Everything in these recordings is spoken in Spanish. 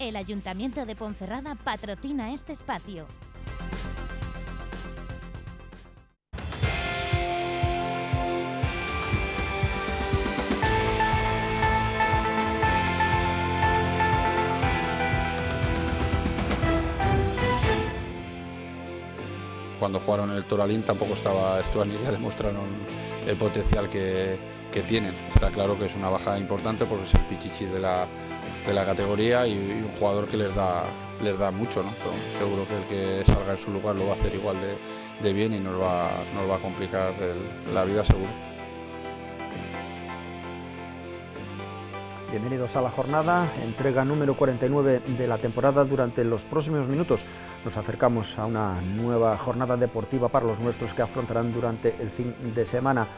El Ayuntamiento de Ponferrada patrocina este espacio. cuando jugaron el Toralín tampoco estaba Stuart y ya demostraron el potencial que, tienen. Está claro que es una bajada importante porque es el pichichi de la, de la categoría y, un jugador que les da, les da mucho. ¿no? seguro que el que salga en su lugar lo va a hacer igual de, de bien y nos va, nos va a complicar la vida seguro. Bienvenidos a la jornada, entrega número 49 de la temporada. Durante los próximos minutos nos acercamos a una nueva jornada deportiva para los nuestros que afrontarán durante el fin de semana.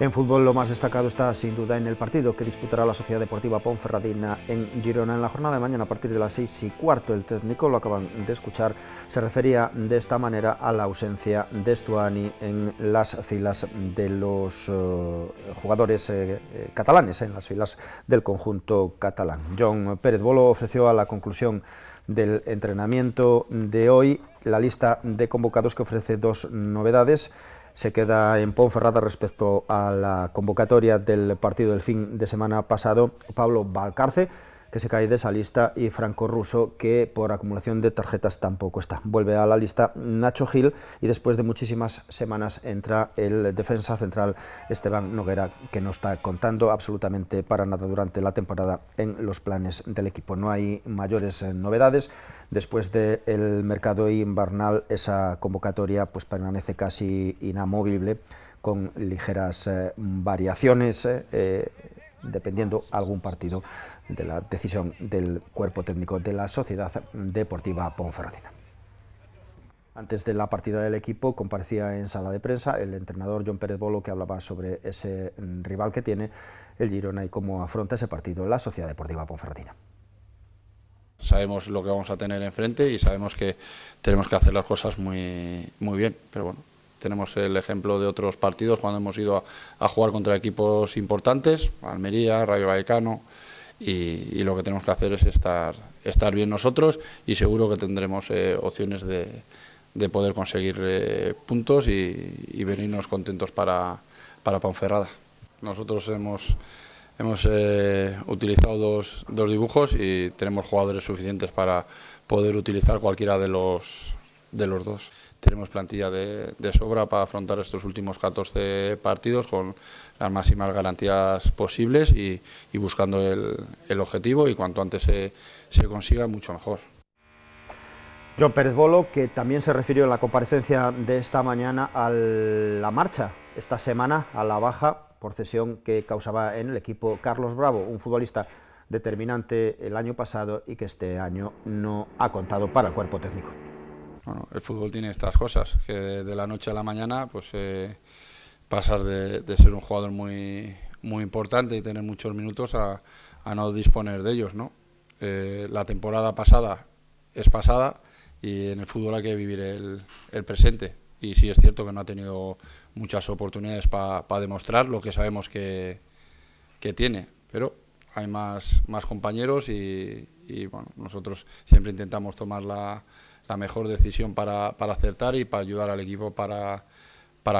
En fútbol lo más destacado está sin duda en el partido que disputará la Sociedad Deportiva Ponferradina en Girona. En la jornada de mañana a partir de las seis y cuarto el técnico, lo acaban de escuchar, se refería de esta manera a la ausencia de Stuani en las filas de los eh, jugadores eh, eh, catalanes, en las filas del conjunto catalán. John Pérez Bolo ofreció a la conclusión del entrenamiento de hoy la lista de convocados que ofrece dos novedades se queda en Ponferrada respecto a la convocatoria del partido del fin de semana pasado, Pablo Valcarce que se cae de esa lista, y Franco Russo, que por acumulación de tarjetas tampoco está. Vuelve a la lista Nacho Gil y después de muchísimas semanas entra el defensa central Esteban Noguera, que no está contando absolutamente para nada durante la temporada en los planes del equipo. No hay mayores eh, novedades. Después del mercado invernal, esa convocatoria pues, permanece casi inamovible ¿eh? con ligeras eh, variaciones dependiendo algún partido de la decisión del cuerpo técnico de la Sociedad Deportiva Ponferradina. Antes de la partida del equipo comparecía en sala de prensa el entrenador John Pérez Bolo que hablaba sobre ese rival que tiene el Girona y cómo afronta ese partido la Sociedad Deportiva Ponferradina. Sabemos lo que vamos a tener enfrente y sabemos que tenemos que hacer las cosas muy, muy bien, pero bueno, tenemos el ejemplo de otros partidos cuando hemos ido a, jugar contra equipos importantes, Almería, Rayo Vallecano, y, lo que tenemos que hacer es estar, bien nosotros y seguro que tendremos eh, opciones de, poder conseguir eh, puntos y, venirnos contentos para, para Ponferrada. Nosotros hemos, eh, utilizado dos, dos dibujos y tenemos jugadores suficientes para poder utilizar cualquiera de los, de los dos tenemos plantilla de, sobra para afrontar estos últimos 14 partidos con las máximas garantías posibles y, buscando el, objetivo y cuanto antes se, se consiga mucho mejor. John Pérez Bolo, que también se refirió en la comparecencia de esta mañana a la marcha esta semana a la baja por cesión que causaba en el equipo Carlos Bravo, un futbolista determinante el año pasado y que este año no ha contado para el cuerpo técnico el fútbol tiene estas cosas, que de, la noche a la mañana, pues eh, pasar de, ser un jugador muy, muy importante y tener muchos minutos a, no disponer de ellos, ¿no? Eh, la temporada pasada es pasada y en el fútbol hay que vivir el, presente. Y sí es cierto que no ha tenido muchas oportunidades para demostrar lo que sabemos que, tiene, pero hay más, más compañeros y, nosotros siempre intentamos tomar la, la mejor decisión para, acertar y para ayudar al equipo para,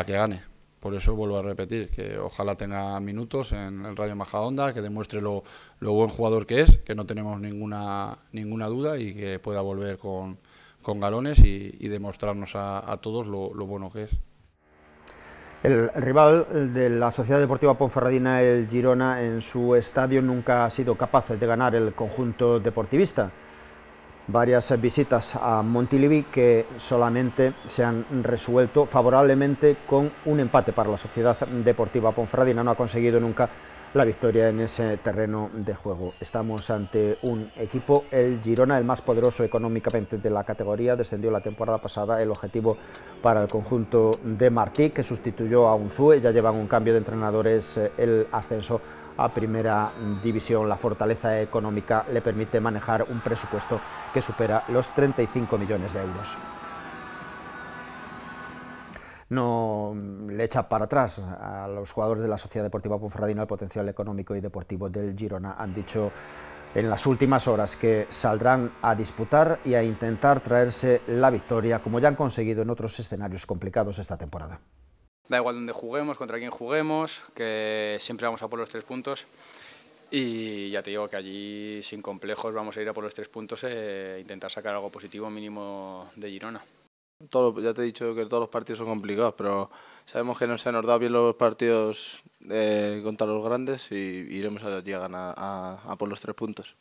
que gane. Por eso vuelvo a repetir, que ojalá tenga minutos en el Rayo onda que demuestre lo, buen jugador que es, que no tenemos ninguna, ninguna duda y que pueda volver con, galones y, demostrarnos a, todos lo, lo, bueno que es. El rival de la Sociedad Deportiva Ponferradina, el Girona, en su estadio nunca ha sido capaz de ganar el conjunto deportivista varias visitas a Montilivi que solamente se han resuelto favorablemente con un empate para la Sociedad Deportiva Ponfradina No ha conseguido nunca la victoria en ese terreno de juego. Estamos ante un equipo, el Girona, el más poderoso económicamente de la categoría, descendió la temporada pasada el objetivo para el conjunto de Martí, que sustituyó a Unzue, ya llevan un cambio de entrenadores eh, el ascenso a Primera División. La fortaleza económica le permite manejar un presupuesto que supera los 35 millones de euros no le echa para atrás a los jugadores de la Sociedad Deportiva Ponferradina el potencial económico y deportivo del Girona. Han dicho en las últimas horas que saldrán a disputar y a intentar traerse la victoria, como ya han conseguido en otros escenarios complicados esta temporada da igual dónde juguemos, contra quién juguemos, que siempre vamos a por los tres puntos. Y ya te digo que allí, sin complejos, vamos a ir a por los tres puntos e intentar sacar algo positivo mínimo de Girona. ya te he dicho que todos los partidos son complicados, pero sabemos que no se nos da bien los partidos eh, contra los grandes y iremos a, ganar, a por los tres puntos.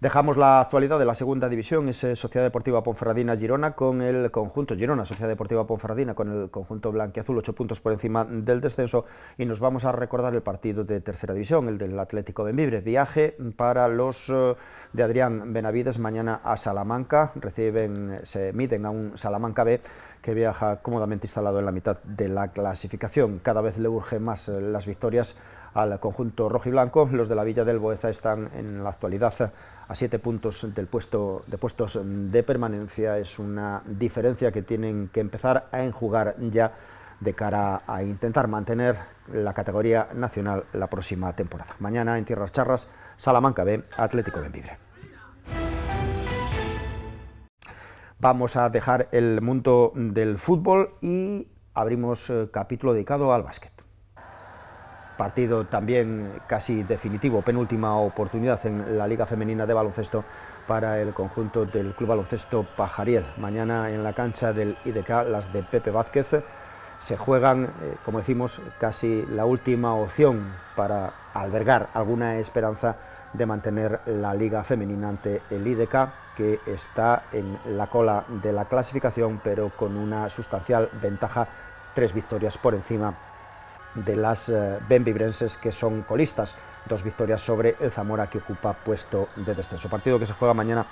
Dejamos la actualidad de la segunda división, es Sociedad Deportiva Ponferradina Girona con el conjunto Girona, Sociedad Deportiva Ponferradina con el conjunto blanquiazul, ocho puntos por encima del descenso y nos vamos a recordar el partido de tercera división, el del Atlético Benvibre, viaje para los eh, de Adrián Benavides mañana a Salamanca, reciben, se miden a un Salamanca B que viaja cómodamente instalado en la mitad de la clasificación, cada vez le urge más eh, las victorias al conjunto rojo y blanco. Los de la Villa del Boeza están en la actualidad a siete puntos del puesto, de puestos de permanencia. Es una diferencia que tienen que empezar a enjugar ya de cara a intentar mantener la categoría nacional la próxima temporada. Mañana en Tierras Charras, Salamanca B, Atlético Benvibre. Vamos a dejar el mundo del fútbol y abrimos eh, capítulo dedicado al básquet partido también casi definitivo, penúltima oportunidad en la Liga Femenina de Baloncesto para el conjunto del Club Baloncesto Pajariel. Mañana en la cancha del IDK, las de Pepe Vázquez, se juegan, eh, como decimos, casi la última opción para albergar alguna esperanza de mantener la Liga Femenina ante el IDK, que está en la cola de la clasificación, pero con una sustancial ventaja, tres victorias por encima de las eh, benvibrenses que son colistas. Dos victorias sobre el Zamora que ocupa puesto de descenso. Partido que se juega mañana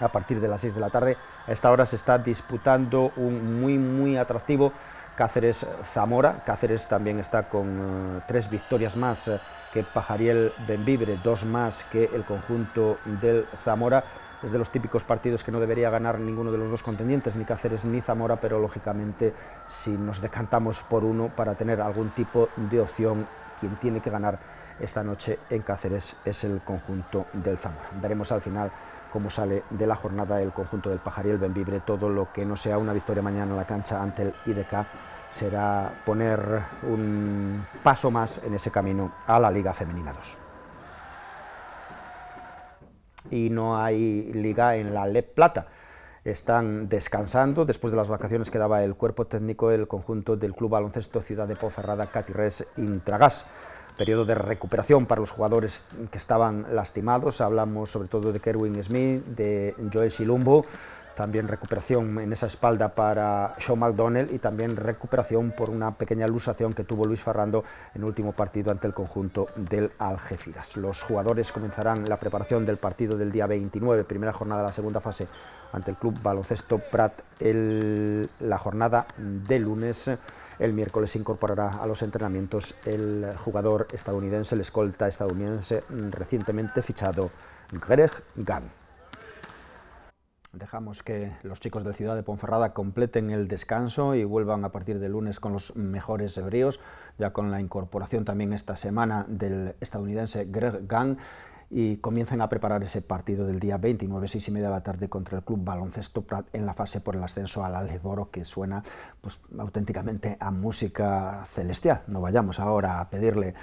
a partir de las 6 de la tarde. A esta hora se está disputando un muy, muy atractivo Cáceres-Zamora. Cáceres también está con eh, tres victorias más eh, que Pajariel Benvibre, dos más que el conjunto del Zamora es de los típicos partidos que no debería ganar ninguno de los dos contendientes, ni Cáceres ni Zamora, pero lógicamente si nos decantamos por uno para tener algún tipo de opción, quien tiene que ganar esta noche en Cáceres es el conjunto del Zamora. Veremos al final cómo sale de la jornada el conjunto del Pajariel, el Benvibre, todo lo que no sea una victoria mañana en la cancha ante el IDK será poner un paso más en ese camino a la Liga Femenina 2 y no hay liga en la LEP Plata. Están descansando después de las vacaciones que daba el cuerpo técnico el conjunto del Club Baloncesto Ciudad de Poferrada Catirres Intragas periodo de recuperación para los jugadores que estaban lastimados. Hablamos sobre todo de Kerwin Smith, de joel Silumbo, también recuperación en esa espalda para Sean McDonnell y también recuperación por una pequeña lusación que tuvo Luis Ferrando en el último partido ante el conjunto del Algeciras. Los jugadores comenzarán la preparación del partido del día 29, primera jornada de la segunda fase ante el Club Baloncesto Prat la jornada de lunes. El miércoles incorporará a los entrenamientos el jugador estadounidense, el escolta estadounidense mm, recientemente fichado Greg Gann. Dejamos que los chicos de Ciudad de Ponferrada completen el descanso y vuelvan a partir de lunes con los mejores bríos ya con la incorporación también esta semana del estadounidense Greg Gang y comiencen a preparar ese partido del día 29, 6 y media de la tarde contra el Club Baloncesto Prat en la fase por el ascenso al Aleboro, que suena pues, auténticamente a música celestial. No vayamos ahora a pedirle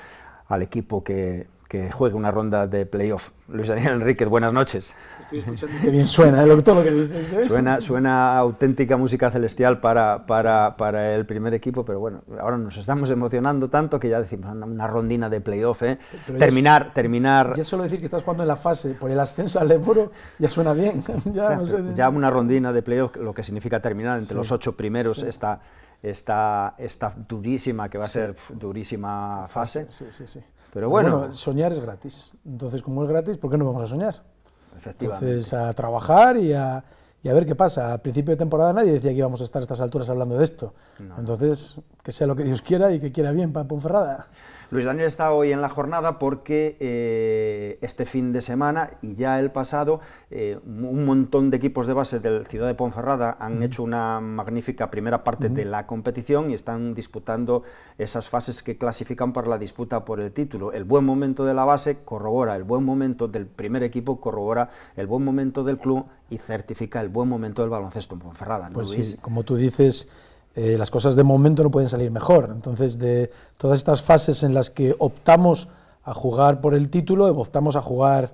al equipo que que juegue una ronda de playoff. Luis Daniel Enríquez, buenas noches. Estoy escuchando que bien suena, ¿eh? todo lo que dices. ¿eh? Suena, suena auténtica música celestial para, para, para, el primer equipo, pero bueno, ahora nos estamos emocionando tanto que ya decimos, una rondina de playoff, ¿eh? terminar, terminar... Ya solo decir que estás jugando en la fase por el ascenso al Eburo, ya suena bien. ya, una rondina de playoff, lo que significa terminar entre los ocho primeros esta, esta durísima, que va a ser durísima fase. Sí, sí, sí. Pero ah, bueno. Soñar es gratis. Entonces, como es gratis, ¿por qué no vamos a soñar? Efectivamente. Entonces, a trabajar y a, ver qué pasa. Al principio de temporada nadie decía que íbamos a estar a estas alturas hablando de esto. Entonces, que sea lo que Dios quiera y que quiera bien para Ponferrada. Luis Daniel está hoy en la jornada porque eh, este fin de semana y ya el pasado eh, un montón de equipos de base del Ciudad de Ponferrada han hecho una magnífica primera parte de la competición y están disputando esas fases que clasifican para la disputa por el título. El buen momento de la base corrobora el buen momento del primer equipo, corrobora el buen momento del club y certifica el buen momento del baloncesto en Ponferrada. pues sí, como tú dices eh, las cosas de momento no pueden salir mejor. Entonces, de todas estas fases en las que optamos a jugar por el título, optamos a jugar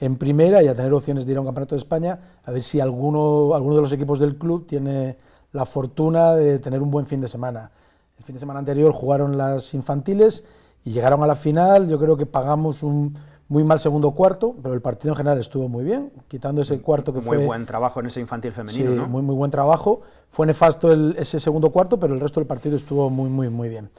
en primera y a tener opciones de ir a un campeonato de España, a ver si alguno, alguno de los equipos del club tiene la fortuna de tener un buen fin de semana. El fin de semana anterior jugaron las infantiles y llegaron a la final, yo creo que pagamos un, muy mal segundo cuarto, pero el partido en general estuvo muy bien, quitando ese cuarto que fue... Muy buen trabajo en ese infantil femenino, sí, muy, muy buen trabajo. Fue nefasto ese segundo cuarto, pero el resto del partido estuvo muy, muy, muy bien.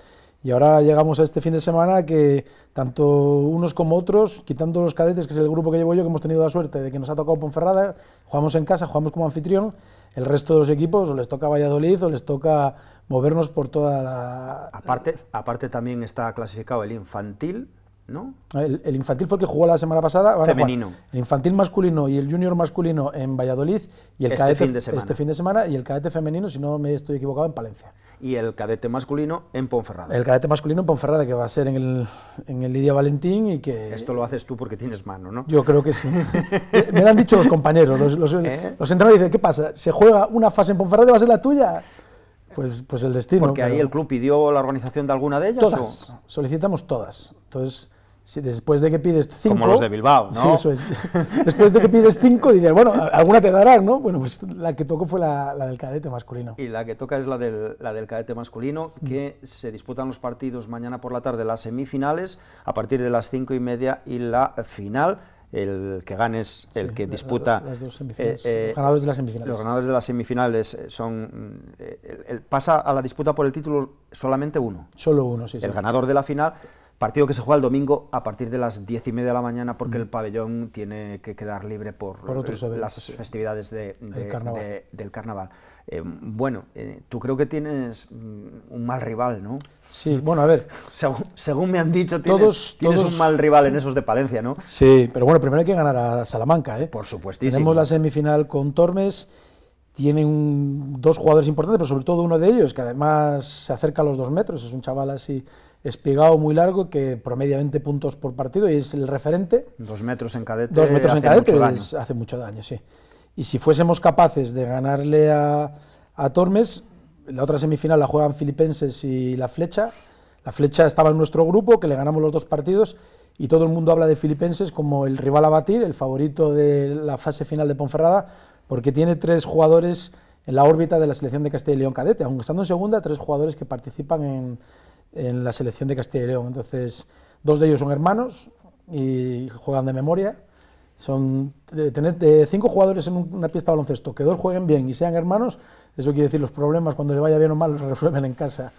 Y ahora llegamos a este fin de semana que tanto unos como otros, quitando los cadetes, que es el grupo que llevo yo, que hemos tenido la suerte de que nos ha tocado Ponferrada, jugamos en casa, jugamos como anfitrión, el resto de los equipos o les toca Valladolid o les toca movernos por toda la... Aparte, aparte también está clasificado el infantil, ¿no? El, infantil fue el que jugó la semana pasada. Femenino. el infantil masculino y el junior masculino en Valladolid y el este cadete fin de semana. este fin de semana y el cadete femenino, si no me estoy equivocado, en Palencia. Y el cadete masculino en Ponferrada. El cadete masculino en Ponferrada que va a ser en el, en el Lidia Valentín y que esto lo haces tú porque tienes mano, ¿no? Yo creo que sí. Eh, me lo han dicho los compañeros, los, ¿Eh? los, entrenadores dicen, ¿qué pasa? Se juega una fase en Ponferrada, va a ser la tuya. Pues, pues el destino. Porque ahí el club pidió la organización de alguna de ellas. Todas. Solicitamos todas. Entonces después de que pides cinco... Como los de Bilbao, ¿no? Sí, eso es. Después de que pides cinco, dices, bueno, alguna te dará, ¿no? Bueno, pues la que tocó fue la, del cadete masculino. Y la que toca es la del, la del cadete masculino, mm. que se disputan los partidos mañana por la tarde, las semifinales, a partir de las cinco y media y la final el que gane es el que disputa. Eh, eh, los ganadores de las semifinales. Los ganadores de las semifinales eh, son. Mm, pasa a la disputa por el título solamente uno. Solo uno, sí. El ganador de la final Partido que se juega el domingo a partir de las diez y media de la mañana porque el pabellón tiene que quedar libre por, las festividades del carnaval. Eh, bueno, eh, tú creo que tienes mm, un mal rival, ¿no? Sí, bueno, a ver. Según, me han dicho, tienes, todos, tienes un mal rival en esos de Palencia, ¿no? Sí, pero bueno, primero hay que ganar a Salamanca, ¿eh? Por supuesto. Tenemos la semifinal con Tormes tienen dos jugadores importantes, pero sobre todo uno de ellos, que además se acerca a los dos metros, es un chaval así pegado muy largo que promedia 20 puntos por partido y es el referente. Dos metros en cadete. Dos metros en cadete hace mucho daño, sí. Y si fuésemos capaces de ganarle a, a Tormes, la otra semifinal la juegan Filipenses y La Flecha. La Flecha estaba en nuestro grupo, que le ganamos los dos partidos y todo el mundo habla de Filipenses como el rival a batir, el favorito de la fase final de Ponferrada, porque tiene tres jugadores en la órbita de la selección de Castilla y León cadete, aunque estando en segunda, tres jugadores que participan en en la selección de Castilla y León. Entonces, dos de ellos son hermanos y juegan de memoria. Son tener de cinco jugadores en una pista de baloncesto, que dos jueguen bien y sean hermanos, eso quiere decir los problemas cuando le vaya bien o mal los resuelven en casa.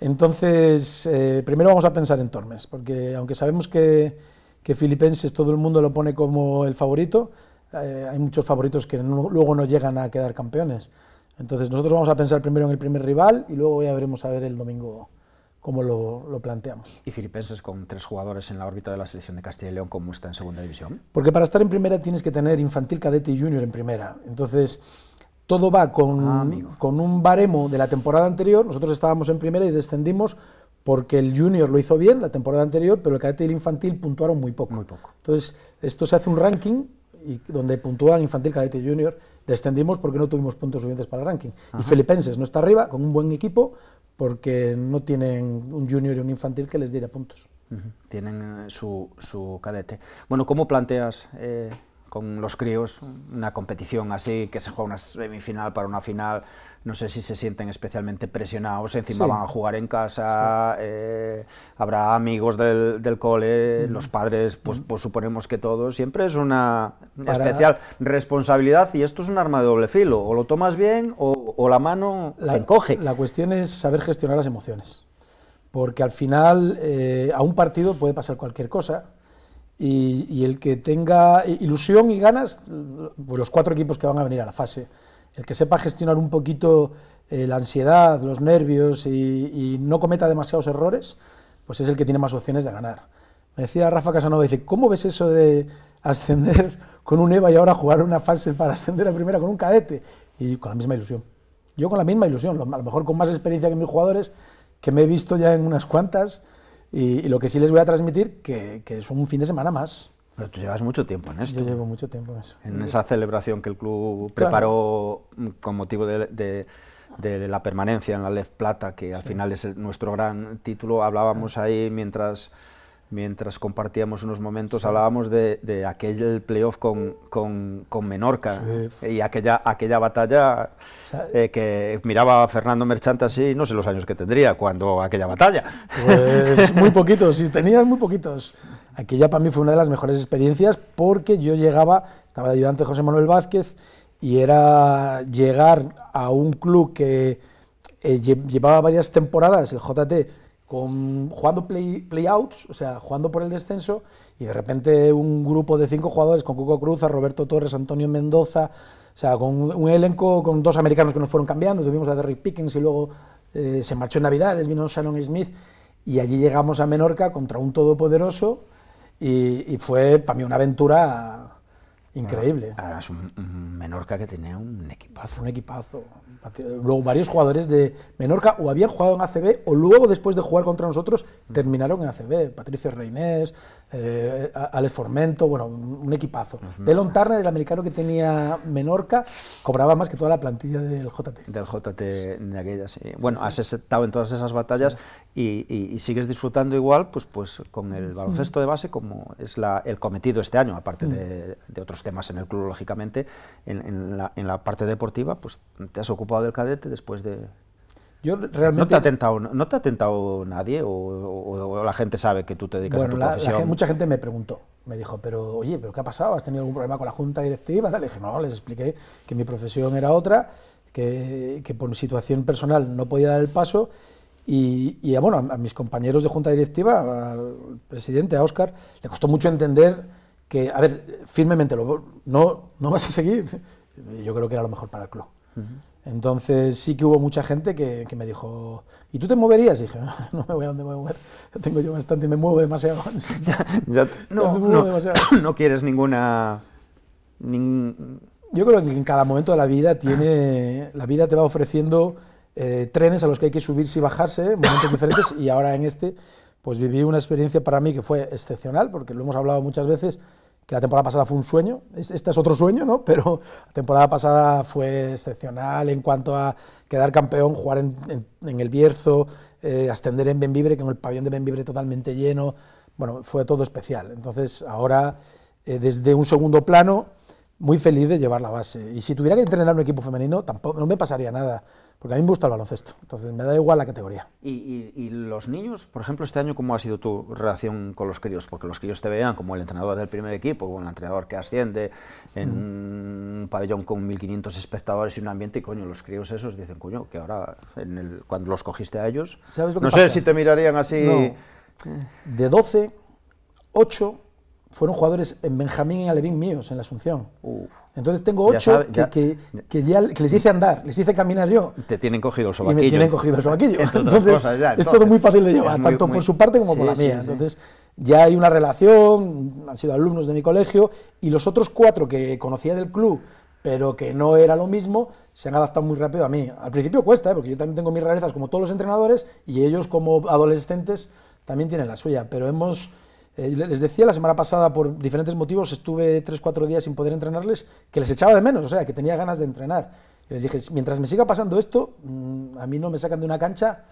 Entonces, eh, primero vamos a pensar en Tormes, porque aunque sabemos que, que Filipenses todo el mundo lo pone como el favorito, eh, hay muchos favoritos que luego no llegan a quedar campeones. Entonces, nosotros vamos a pensar primero en el primer rival y luego ya veremos a ver el domingo como lo, planteamos. ¿Y Filipenses con tres jugadores en la órbita de la selección de Castilla y León, como está en segunda división? Porque para estar en primera tienes que tener infantil, cadete y junior en primera. Entonces, todo va con, ah, con un baremo de la temporada anterior. Nosotros estábamos en primera y descendimos porque el junior lo hizo bien la temporada anterior, pero el cadete y el infantil puntuaron muy poco. Muy poco. Entonces, esto se hace un ranking y donde puntúan Infantil Cadete Junior, descendimos porque no tuvimos puntos suficientes para el ranking. Y Filipenses no está arriba, con un buen equipo, porque no tienen un junior y un infantil que les diera puntos. Tienen eh, su, su cadete. Bueno, ¿cómo planteas eh, con los críos, una competición así, que se juega una semifinal para una final, no sé si se sienten especialmente presionados, encima van a jugar en casa, eh, habrá amigos del, cole, los padres, pues, pues, suponemos que todos, siempre es una especial responsabilidad y esto es un arma de doble filo, o lo tomas bien o, la mano se encoge. La cuestión es saber gestionar las emociones, porque al final eh, a un partido puede pasar cualquier cosa, y, el que tenga ilusión y ganas, pues los cuatro equipos que van a venir a la fase. El que sepa gestionar un poquito eh, la ansiedad, los nervios y, y, no cometa demasiados errores, pues es el que tiene más opciones de ganar. Me decía Rafa Casanova, dice, ¿cómo ves eso de ascender con un EVA y ahora jugar una fase para ascender a primera con un cadete? Y con la misma ilusión. Yo con la misma ilusión, a lo mejor con más experiencia que mis jugadores, que me he visto ya en unas cuantas, y, lo que sí les voy a transmitir, que, que es un fin de semana más. Pero tú llevas mucho tiempo en esto. Yo llevo mucho tiempo en eso. En esa celebración que el club preparó con motivo de, de, la permanencia en la Lez Plata, que al final es nuestro gran título, hablábamos ahí mientras mientras compartíamos unos momentos, hablábamos de, aquel playoff con, con, Menorca y aquella, aquella batalla eh, que miraba a Fernando Merchante así, no sé los años que tendría cuando aquella batalla. Pues muy poquitos, sí, tenías muy poquitos. Aquella para mí fue una de las mejores experiencias porque yo llegaba, estaba de ayudante José Manuel Vázquez y era llegar a un club que eh, llevaba varias temporadas, el JT, jugando play, playouts, o sea, jugando por el descenso, y de repente un grupo de cinco jugadores con Cuco Cruz, Roberto Torres, Antonio Mendoza, o sea, con un elenco con dos americanos que nos fueron cambiando, tuvimos a Derrick Pickens y luego eh, se marchó en Navidades, vino Shannon Smith, y allí llegamos a Menorca contra un todopoderoso, y, y fue para mí una aventura Increíble. Es un, Menorca que tenía un equipazo. Un equipazo. Luego varios jugadores de Menorca o habían jugado en ACB o luego después de jugar contra nosotros terminaron en ACB. Patricio Reinés, eh, Ale Formento, bueno, un equipazo. Delon Turner, el americano que tenía Menorca, cobraba más que toda la plantilla del JT. Del JT de aquellas, sí. Bueno, has estado en todas esas batallas y, sigues disfrutando igual pues, pues con el baloncesto de base como es la, el cometido este año, aparte de, otros temas en el club, lógicamente, la, en la parte deportiva, pues te has ocupado del cadete después de ¿No te ha tentado, no te nadie o, la gente sabe que tú te dedicas a tu la, profesión? mucha gente me preguntó, me dijo, pero oye, ¿pero qué ha pasado? ¿Has tenido algún problema con la junta directiva? Le dije, no, les expliqué que mi profesión era otra, que, por mi situación personal no podía dar el paso y, bueno, a, mis compañeros de junta directiva, al presidente, a Oscar, le costó mucho entender que, a ver, firmemente, lo, no, no vas a seguir. Yo creo que era lo mejor para el club. Entonces sí que hubo mucha gente que, me dijo, ¿y tú te moverías? dije, no, me voy a donde me voy a mover, tengo yo bastante, me muevo demasiado. no, me muevo no, demasiado. no quieres ninguna... Yo creo que en cada momento de la vida tiene, la vida te va ofreciendo eh, trenes a los que hay que subirse y bajarse, eh, momentos diferentes, y ahora en este, pues viví una experiencia para mí que fue excepcional, porque lo hemos hablado muchas veces, que la temporada pasada fue un sueño, este es otro sueño, ¿no? pero la temporada pasada fue excepcional en cuanto a quedar campeón, jugar en, el Bierzo, eh, ascender en Benvibre, con el pabellón de Benvibre totalmente lleno, bueno, fue todo especial. Entonces ahora, eh, desde un segundo plano, muy feliz de llevar la base. Y si tuviera que entrenar un equipo femenino, tampoco no me pasaría nada porque a mí me gusta el baloncesto, entonces me da igual la categoría. ¿Y, los niños, por ejemplo, este año, cómo ha sido tu relación con los críos? Porque los críos te veían como el entrenador del primer equipo, o el entrenador que asciende en mm. un pabellón con 1.500 espectadores y un ambiente, y coño, los críos esos dicen, coño, que ahora, en el, cuando los cogiste a ellos, no sé si te mirarían así... Eh. De 12, 8 fueron jugadores en Benjamín y Alevín míos, en la Asunción. Entonces tengo ocho Que, les hice andar, les hice caminar yo. Te tienen cogido el sobaquillo. Y tienen cogido el sobaquillo. Entonces, es todo muy fácil de llevar, tanto por su parte como por la mía. entonces ya hay una relación, han sido alumnos de mi colegio, y los otros cuatro que conocía del club, pero que no era lo mismo, se han adaptado muy rápido a mí. Al principio cuesta, ¿eh? porque yo también tengo mis rarezas como todos los entrenadores, y ellos como adolescentes también tienen la suya, pero hemos eh, les decía la semana pasada, por diferentes motivos, estuve 3-4 días sin poder entrenarles, que les echaba de menos, o sea, que tenía ganas de entrenar. les dije, mientras me siga pasando esto, mm, a mí no me sacan de una cancha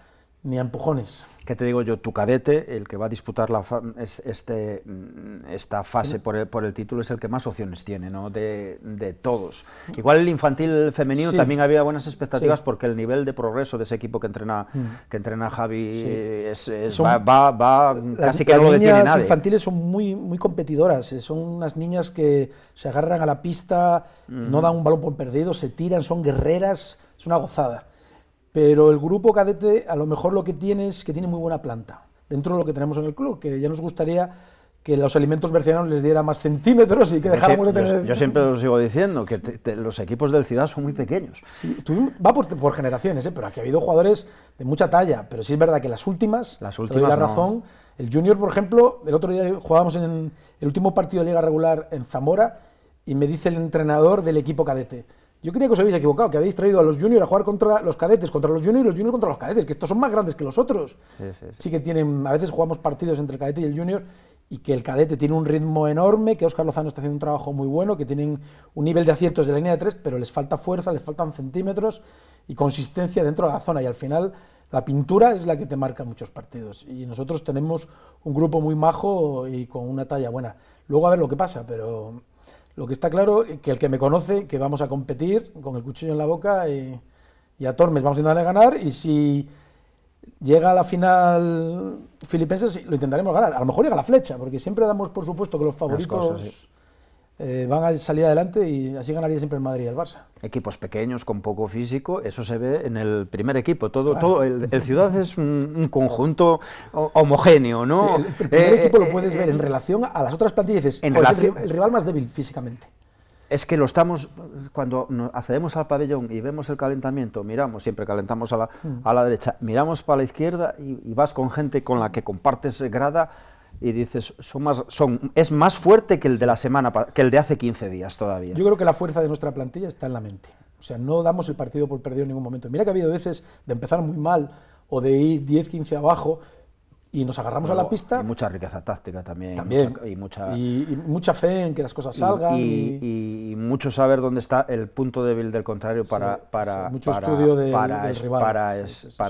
ni empujones. ¿Qué te digo yo? Tu cadete, el que va a disputar este, mm, esta fase por el, título, es el que más opciones tiene, ¿no? De, todos. Igual el infantil femenino también había buenas expectativas porque el nivel de progreso de ese equipo que entrena, mm. que entrena Javi es, va, casi que no lo detiene nadie. Las infantiles son muy, muy competidoras, eh, son unas niñas que se agarran a la pista, no dan un balón por perdido, se tiran, son guerreras, es una gozada. Pero el grupo cadete a lo mejor lo que tiene es que tiene muy buena planta, dentro de lo que tenemos en el club, que ya nos gustaría que los alimentos bercianos les diera más centímetros y que dejáramos de tener... Yo, siempre lo sigo diciendo, que los equipos del Ciudad son muy pequeños. Sí, tú, va por, generaciones, ¿eh? pero aquí ha habido jugadores de mucha talla, pero sí es verdad que las últimas, las últimas la razón, el Junior, por ejemplo, el otro día jugábamos en el último partido de Liga Regular en Zamora y me dice el entrenador del equipo cadete, yo creía que os habéis equivocado, que habéis traído a los juniors a jugar contra los cadetes, contra los juniors y los juniors contra los cadetes, que estos son más grandes que los otros. Sí, sí, sí. sí que tienen, a veces jugamos partidos entre el cadete y el junior y que el cadete tiene un ritmo enorme, que Oscar Lozano está haciendo un trabajo muy bueno, que tienen un nivel de aciertos de la línea de tres, pero les falta fuerza, les faltan centímetros y consistencia dentro de la zona. Y al final la pintura es la que te marca muchos partidos. Y nosotros tenemos un grupo muy majo y con una talla buena. Luego a ver lo que pasa, pero lo que está claro es que el que me conoce, que vamos a competir con el cuchillo en la boca y, a Tormes vamos a intentar ganar y si llega a la final filipenses lo intentaremos ganar. A lo mejor llega la flecha, porque siempre damos por supuesto que los favoritos... Eh, van a salir adelante y así ganaría siempre el Madrid y el Barça. Equipos pequeños, con poco físico, eso se ve en el primer equipo. Todo, todo el, Ciudad es un, conjunto homogéneo, ¿no? el, primer eh, equipo lo eh, puedes ver en relación a las otras plantillas. el rival más débil físicamente. Es que lo estamos, cuando accedemos al pabellón y vemos el calentamiento, miramos, siempre calentamos a la, mm. a la derecha, miramos para la izquierda y, y vas con gente con la que compartes grada, y dices, son más, son, es más fuerte que el de la semana, que el de hace 15 días todavía. Yo creo que la fuerza de nuestra plantilla está en la mente. O sea, no damos el partido por perdido en ningún momento. Mira que ha habido veces de empezar muy mal o de ir 10, 15 abajo y nos agarramos a la pista. Y mucha riqueza táctica también. también. y, mucha, y, mucha fe en que las cosas salgan. Y, mucho saber dónde está el punto débil del contrario para, para, para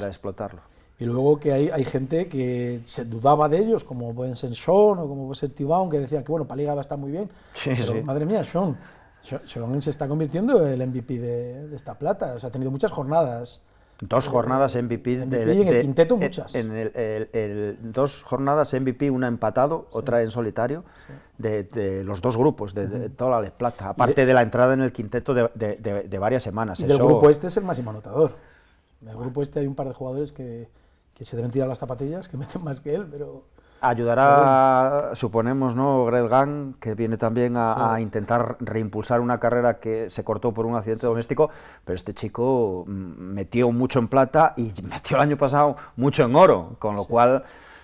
explotarlo. Y luego que hay, hay, gente que se dudaba de ellos, como pueden ser Sean o como puede ser Tibaun, que decían que bueno, para Liga va a estar muy bien. madre mía, Sean, Sean se está convirtiendo en el MVP de, esta plata. O sea, ha tenido muchas jornadas. Dos jornadas MVP, en el quinteto, muchas. En el, dos jornadas MVP, una empatado, otra en solitario, de, los dos grupos, de, toda la plata. Aparte de, la entrada en el quinteto de, varias semanas. Y el del grupo este es el máximo anotador. En el grupo este hay un par de jugadores que, que se deben tirar las zapatillas, que meten más que él, pero... Ayudará, suponemos, ¿no? Greg Gang, que viene también a, intentar reimpulsar una carrera que se cortó por un accidente doméstico, pero este chico mm, metió mucho en plata y metió el año pasado mucho en oro, con lo cual...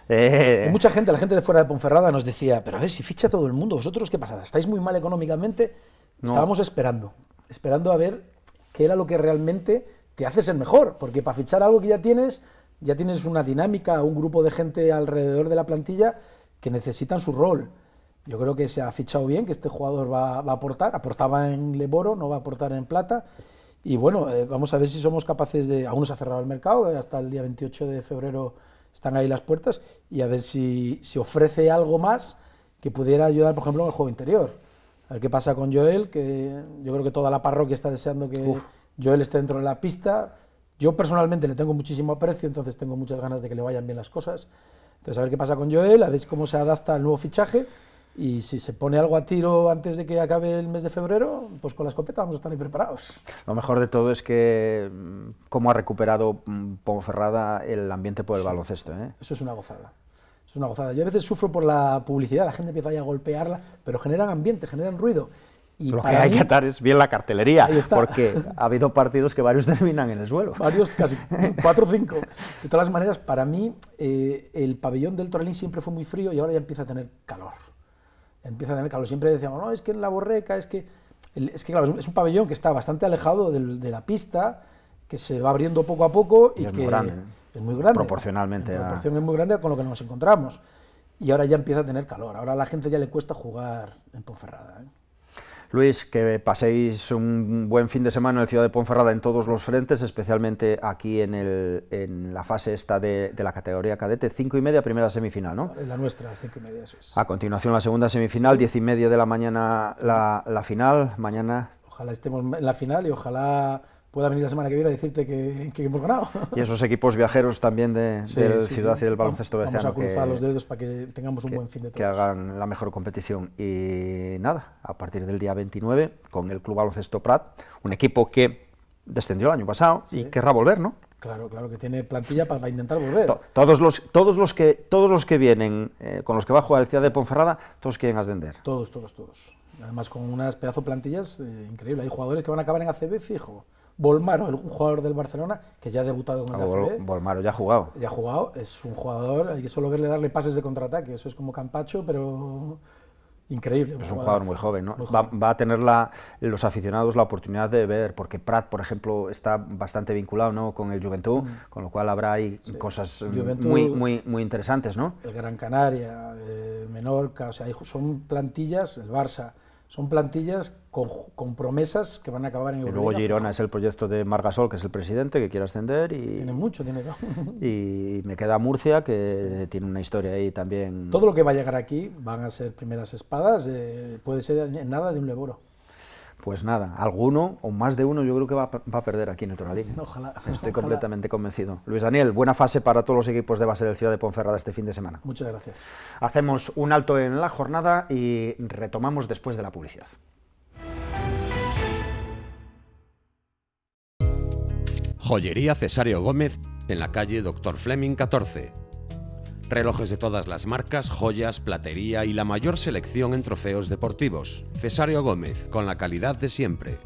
Eh, mucha gente, la gente de fuera de Ponferrada nos decía, pero a ver, si ficha todo el mundo, vosotros qué pasa, estáis muy mal económicamente, estábamos esperando, esperando a ver qué era lo que realmente te hace ser mejor, porque para fichar algo que ya tienes ya tienes una dinámica, un grupo de gente alrededor de la plantilla que necesitan su rol. Yo creo que se ha fichado bien, que este jugador va, a aportar, aportaba en Leboro, no va a aportar en Plata, y bueno, eh, vamos a ver si somos capaces de, aún no se ha cerrado el mercado, eh, hasta el día 28 de febrero están ahí las puertas, y a ver si, si ofrece algo más que pudiera ayudar, por ejemplo, en el juego interior. A ver qué pasa con Joel, que yo creo que toda la parroquia está deseando que Joel esté dentro de la pista, yo personalmente le tengo muchísimo aprecio, entonces tengo muchas ganas de que le vayan bien las cosas. Entonces, a ver qué pasa con Joel, a ver cómo se adapta al nuevo fichaje. Y si se pone algo a tiro antes de que acabe el mes de febrero, pues con la escopeta vamos a estar ahí preparados. Lo mejor de todo es que mm, cómo ha recuperado mm, Ponferrada el ambiente por el baloncesto. ¿eh? Eso es una gozada. Eso es una gozada. Yo a veces sufro por la publicidad, la gente empieza a golpearla, pero generan ambiente, generan ruido lo que hay que atar es bien la cartelería, porque ha habido partidos que varios terminan en el suelo. Varios, casi cuatro o cinco. De todas las maneras, para mí eh, el pabellón del Toralín siempre fue muy frío y ahora ya empieza a tener calor. Empieza a tener calor. Siempre decíamos, no, es que en la borreca, es que... es que claro, es un pabellón que está bastante alejado de la pista, que se va abriendo poco a poco y, es que muy grande, ¿eh? es muy grande. Proporcionalmente. es muy grande con lo que nos encontramos. Y ahora ya empieza a tener calor. Ahora a la gente ya le cuesta jugar en Ponferrada. ¿eh? Luis, que paséis un buen fin de semana en el ciudad de Ponferrada en todos los frentes, especialmente aquí en, el, en la fase esta de, la categoría cadete, cinco y media, primera semifinal, ¿no? La nuestra, cinco y media, eso A continuación la segunda semifinal, diez y media de la mañana la, la final, mañana... Ojalá estemos en la final y ojalá pueda venir la semana que viene a decirte que, hemos ganado. Y esos equipos viajeros también de, del Ciudad y del baloncesto vamos, vamos a cruzar los dedos para que tengamos un buen fin de todos. Que hagan la mejor competición. Y nada, a partir del día 29, con el Club Baloncesto Prat, un equipo que descendió el año pasado y querrá volver, ¿no? Claro, claro, que tiene plantilla para intentar volver. todos, los, todos, los que, todos los que vienen, eh, con los que va a jugar el Ciudad de Ponferrada, todos quieren ascender. Todos, todos, todos. Además con unas pedazo plantillas eh, increíbles. Hay jugadores que van a acabar en ACB fijo. Volmaro, un jugador del Barcelona, que ya ha debutado con el ah, Vol Volmaro ya ha jugado. Ya ha jugado, es un jugador, hay que solo verle darle pases de contraataque, eso es como Campacho, pero increíble. es un jugador muy joven, ¿no? Va, a tener la, los aficionados la oportunidad de ver, porque Prat, por ejemplo, está bastante vinculado ¿no? con el Juventud, mm. con lo cual habrá ahí cosas muy, muy, muy interesantes, ¿no? El Gran Canaria, eh, Menorca, o sea, son plantillas, el Barça, son plantillas con, promesas que van a acabar en Y luego Girona es el proyecto de Margasol, que es el presidente, que quiere ascender. Y, tiene mucho, tiene Y me queda Murcia, que tiene una historia ahí también. Todo lo que va a llegar aquí van a ser primeras espadas, eh, puede ser nada de un leboro. Pues nada, alguno o más de uno yo creo que va, va a perder aquí en Toralín Ojalá. Estoy completamente convencido. Luis Daniel, buena fase para todos los equipos de base del Ciudad de Ponferrada este fin de semana. Muchas gracias. Hacemos un alto en la jornada y retomamos después de la publicidad. Joyería Cesario Gómez en la calle Dr. Fleming 14. Relojes de todas las marcas, joyas, platería y la mayor selección en trofeos deportivos. Cesario Gómez, con la calidad de siempre.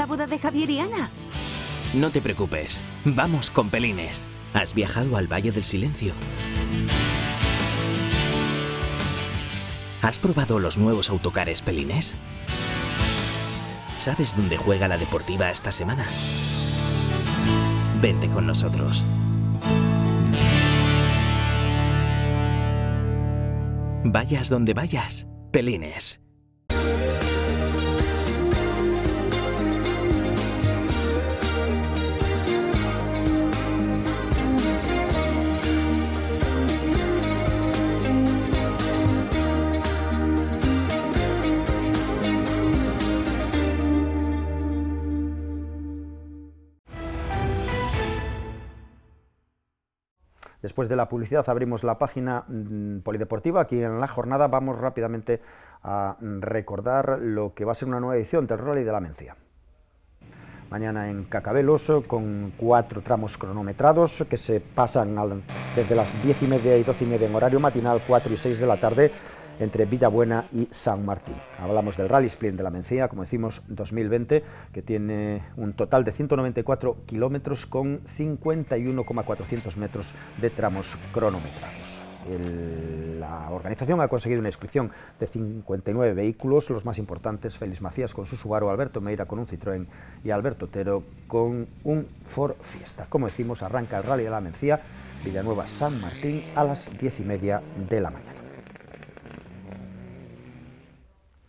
la boda de Javier y Ana. No te preocupes, vamos con Pelines. Has viajado al Valle del Silencio. ¿Has probado los nuevos autocares Pelines? ¿Sabes dónde juega la deportiva esta semana? Vente con nosotros. Vayas donde vayas, Pelines. Después de la publicidad abrimos la página mm, polideportiva. Aquí en la jornada vamos rápidamente a recordar lo que va a ser una nueva edición del Rally de la Mencía. Mañana en Cacabelos, con cuatro tramos cronometrados que se pasan desde las diez y media y doce y media en horario matinal, cuatro y seis de la tarde, entre Villabuena y San Martín. Hablamos del Rally Splint de la Mencía, como decimos, 2020, que tiene un total de 194 kilómetros con 51,400 metros de tramos cronometrados. la organización ha conseguido una inscripción de 59 vehículos, los más importantes, Félix Macías con su Subaru, Alberto Meira con un Citroën y Alberto Tero con un Ford Fiesta. Como decimos, arranca el Rally de la Mencía, Villanueva San Martín a las 10 y media de la mañana.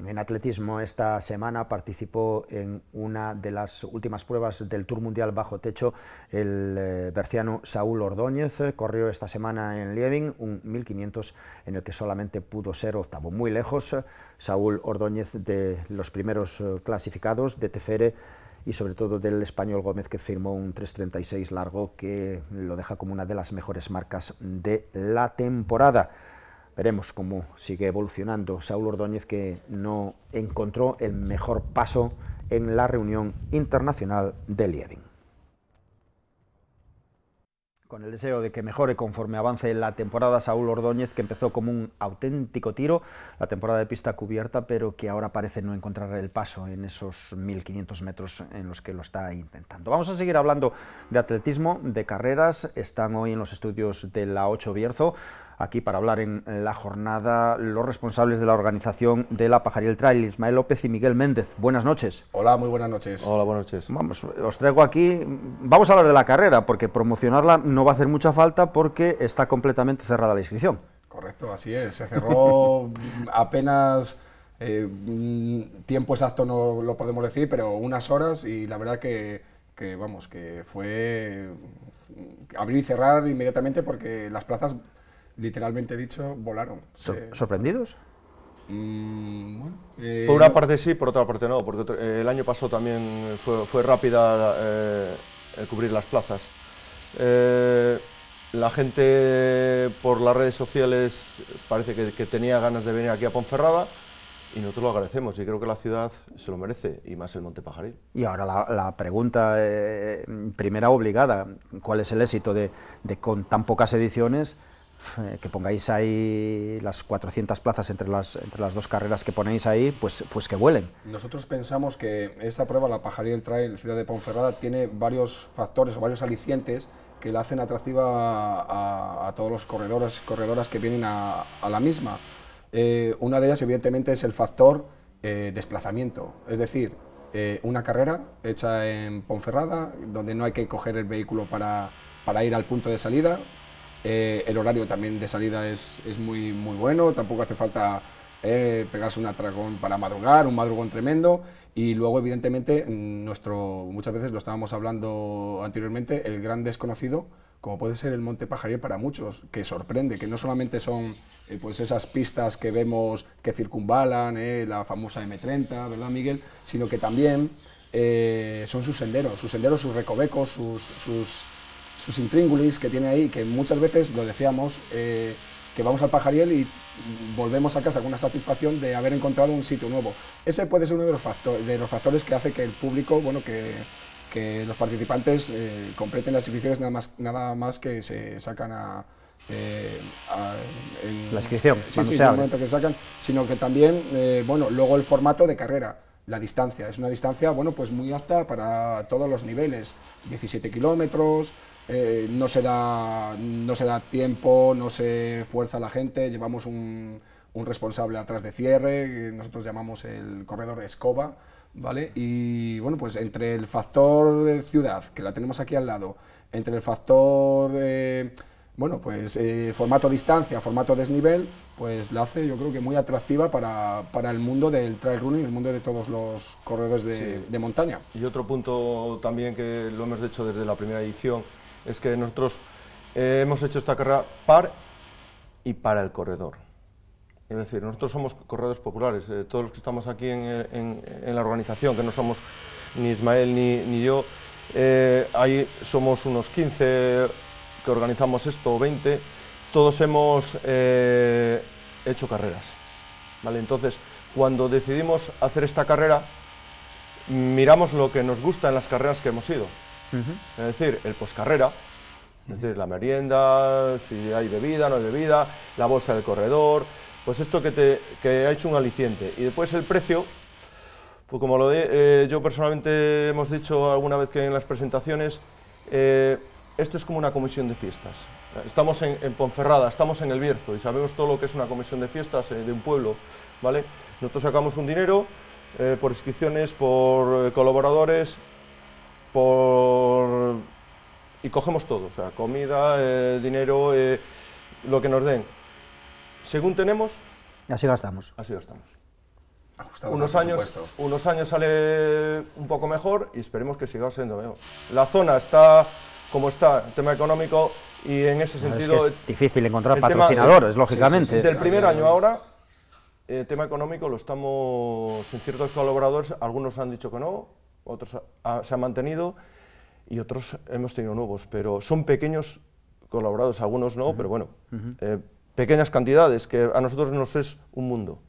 En atletismo esta semana participó en una de las últimas pruebas del Tour Mundial bajo techo el eh, berciano Saúl Ordóñez. Corrió esta semana en Lievin un 1500 en el que solamente pudo ser octavo. Muy lejos eh, Saúl Ordóñez de los primeros eh, clasificados de Tefere y sobre todo del español Gómez que firmó un 3.36 largo que lo deja como una de las mejores marcas de la temporada. Veremos cómo sigue evolucionando Saúl Ordóñez, que no encontró el mejor paso en la reunión internacional de Liering. Con el deseo de que mejore conforme avance la temporada, Saúl Ordóñez, que empezó como un auténtico tiro, la temporada de pista cubierta, pero que ahora parece no encontrar el paso en esos 1.500 metros en los que lo está intentando. Vamos a seguir hablando de atletismo, de carreras, están hoy en los estudios de la 8 Bierzo aquí para hablar en la jornada los responsables de la organización de la Pajariel Trail, Ismael López y Miguel Méndez. Buenas noches. Hola, muy buenas noches. Hola, buenas noches. Vamos, os traigo aquí, vamos a hablar de la carrera, porque promocionarla no va a hacer mucha falta porque está completamente cerrada la inscripción. Correcto, así es. Se cerró apenas... Eh, mm, tiempo exacto no lo podemos decir, pero unas horas y la verdad que, que vamos, que fue abrir y cerrar inmediatamente porque las plazas literalmente dicho, volaron. ¿Sorprendidos? Mm, eh, por una parte sí, por otra parte no, porque eh, el año pasado también fue, rápida eh, cubrir las plazas. la gente por las redes sociales parece que, tenía ganas de venir aquí a Ponferrada y nosotros lo agradecemos y creo que la ciudad se lo merece y más el Monte Pajarín Y ahora la, pregunta primera obligada, ¿cuál es el éxito de con tan pocas ediciones? Eh, que pongáis ahí las 400 plazas entre las, entre las dos carreras que ponéis ahí, pues, pues que vuelen. Nosotros pensamos que esta prueba, la Pajaría del Trail Ciudad de Ponferrada, tiene varios factores o varios alicientes que la hacen atractiva a, todos los corredores y corredoras que vienen a, la misma. Eh, una de ellas, evidentemente, es el factor eh, desplazamiento, es decir, una carrera hecha en Ponferrada, donde no hay que coger el vehículo para, para ir al punto de salida, eh, el horario también de salida es, es, muy, muy bueno, tampoco hace falta eh, pegarse un atragón para madrugar, un madrugón tremendo. Y luego, evidentemente, nuestro, muchas veces lo estábamos hablando anteriormente, el gran desconocido, como puede ser el Monte Pajariel para muchos, que sorprende, que no solamente son eh, pues esas pistas que vemos que circunvalan, la famosa M30, ¿verdad, Miguel? Sino que también son sus senderos, sus senderos, sus recovecos, sus, sus sus intríngulis que tiene ahí, que muchas veces lo decíamos, eh, que vamos al pajariel y volvemos a casa con una satisfacción de haber encontrado un sitio nuevo. Ese puede ser uno de los, factores, de los factores que hace que el público, bueno, que, que los participantes eh, completen las inscripciones nada más, nada más que se sacan a, eh, la inscripción, sino que también, bueno, luego el formato de carrera, la distancia, es una distancia, bueno, pues muy apta para todos los niveles, 17 kilómetros, eh, no, se da, no se da tiempo, no se fuerza la gente, llevamos un, responsable atrás de cierre, nosotros llamamos el corredor de escoba, ¿vale? Y bueno, pues entre el factor ciudad, que la tenemos aquí al lado, entre el factor, eh, bueno, pues eh, formato distancia, formato desnivel, pues la hace yo creo que muy atractiva para, el mundo del trail running, el mundo de todos los corredores de, de montaña. Y otro punto también que lo hemos hecho desde la primera edición, es que nosotros eh, hemos hecho esta carrera par y para el corredor. Es decir, nosotros somos corredores populares, eh, todos los que estamos aquí eh, en, la organización, que no somos ni Ismael ni, yo, ahí somos unos 15 que organizamos esto, 20, todos hemos hecho carreras. ¿vale? Entonces, cuando decidimos hacer esta carrera, miramos lo que nos gusta en las carreras que hemos ido. Es decir, el poscarrera, decir, la merienda, si hay bebida, no hay bebida, la bolsa del corredor, pues esto que, te, ha hecho un aliciente. Y después el precio, pues como lo eh, yo personalmente hemos dicho alguna vez que en las presentaciones, eh, esto es como una comisión de fiestas. Estamos en, Ponferrada, estamos en El Bierzo y sabemos todo lo que es una comisión de fiestas eh, de un pueblo, ¿vale? Nosotros sacamos un dinero por inscripciones, por colaboradores por... y cogemos todo, o sea, comida, eh, dinero, eh, lo que nos den. Según tenemos... Así gastamos. Así gastamos. unos años, unos años sale un poco mejor y esperemos que siga siendo mejor. La zona está como está, el tema económico, y en ese sentido... Es, difícil encontrar patrocinadores, lógicamente. desde el primer año ahora, el tema económico lo estamos, sin ciertos colaboradores, algunos han dicho que no, otros se han mantenido y otros hemos tenido nuevos, pero son pequeños colaborados, algunos no, pero bueno, eh, pequeñas cantidades, que a nosotros nos es un mundo.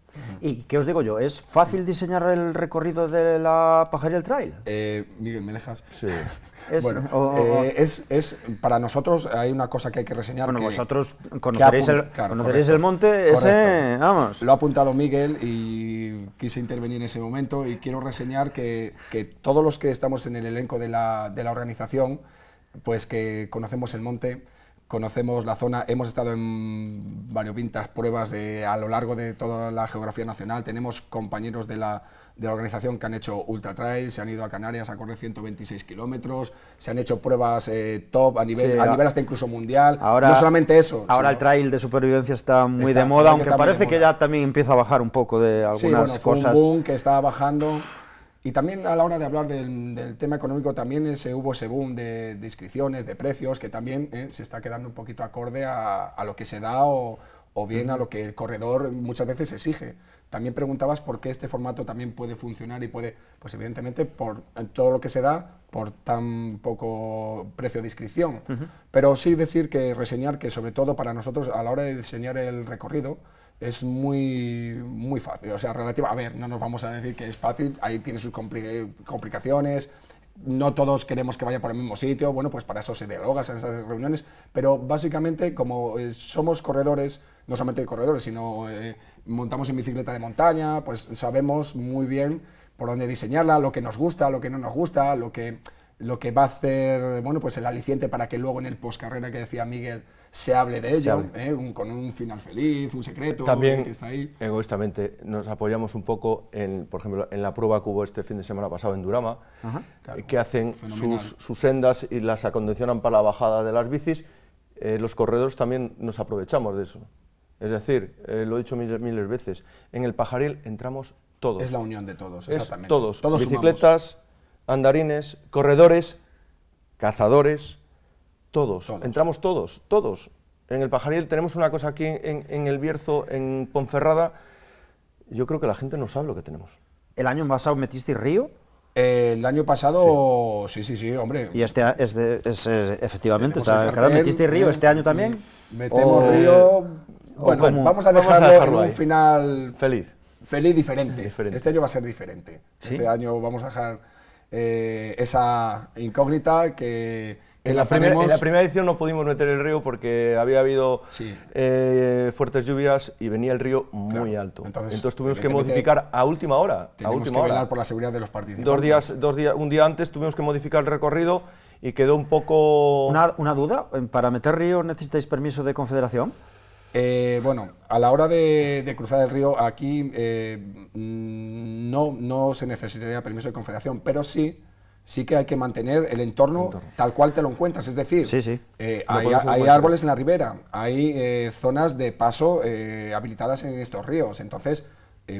¿Y qué os digo yo? ¿Es fácil diseñar el recorrido de la pajaría del trail? Eh, Miguel, ¿me dejas? Sí. bueno, eh, es, es, para nosotros hay una cosa que hay que reseñar. Bueno, vosotros conoceréis, el, monte, ese, vamos. Lo ha apuntado Miguel y quise intervenir en ese momento y quiero reseñar que, que todos los que estamos en el elenco de la, de la organización, pues que conocemos el monte, conocemos la zona, hemos estado en variopintas pruebas a lo largo de toda la geografía nacional, tenemos compañeros de la, de la organización que han hecho ultra trails, se han ido a Canarias a correr 126 kilómetros, se han hecho pruebas eh, top a nivel, a nivel hasta incluso mundial. Ahora, no solamente eso. Ahora el trail de supervivencia está muy de moda, aunque parece que ya también empieza a bajar un poco de algunas sí, bueno, cosas. Un boom que estaba bajando. Y también a la hora de hablar del, tema económico, también ese, hubo ese boom de, de, inscripciones, de precios, que también eh, se está quedando un poquito acorde a, lo que se da o, bien a lo que el corredor muchas veces exige. También preguntabas por qué este formato también puede funcionar y puede, pues evidentemente por todo lo que se da, por tan poco precio de inscripción. Pero sí decir que reseñar que sobre todo para nosotros a la hora de diseñar el recorrido, es muy, muy fácil, o sea, relativa, a ver, no nos vamos a decir que es fácil, ahí tiene sus complicaciones, no todos queremos que vaya por el mismo sitio, bueno, pues para eso se dialoga, se esas reuniones, pero básicamente como eh, somos corredores, no solamente corredores, sino eh, montamos en bicicleta de montaña, pues sabemos muy bien por dónde diseñarla, lo que nos gusta, lo que no nos gusta, lo que, lo que va a hacer, bueno, pues el aliciente para que luego en el postcarrera que decía Miguel, se hable de ella, ¿eh? con un final feliz, un secreto que está ahí. egoístamente, nos apoyamos un poco, en, por ejemplo, en la prueba que hubo este fin de semana pasado en Durama, eh, que hacen sus, sendas y las acondicionan para la bajada de las bicis, eh, los corredores también nos aprovechamos de eso. Es decir, lo he dicho miles, miles veces, en el pajaril entramos todos. Es la unión de todos, exactamente. todos, bicicletas, andarines, corredores, cazadores, todos, entramos todos, todos. En el Pajariel tenemos una cosa aquí en, el Bierzo, en Ponferrada, yo creo que la gente no sabe lo que tenemos. ¿El año pasado metiste Río? el año pasado, sí, sí, sí, hombre. Y este, es efectivamente, está, metiste Río este año también. Metemos Río. Bueno, vamos, a dejarlo, un final feliz. Feliz diferente. Este año va a ser diferente. Este año vamos a dejar eh, esa incógnita que en la, primera edición no pudimos meter el río porque había habido eh, fuertes lluvias y venía el río muy alto. Entonces, tuvimos que modificar a última hora. Tenemos que velar por la seguridad de los participantes. Dos días, un día antes tuvimos que modificar el recorrido y quedó un poco... Una, duda, eh, ¿para meter río necesitáis permiso de confederación? Eh, bueno, a la hora de, cruzar el río aquí mm, no, no se necesitaría permiso de confederación, pero sí sí que hay que mantener el entorno, tal cual te lo encuentras. Es decir, eh, hay, árboles en la ribera, hay eh, zonas de paso eh, habilitadas en estos ríos. Entonces,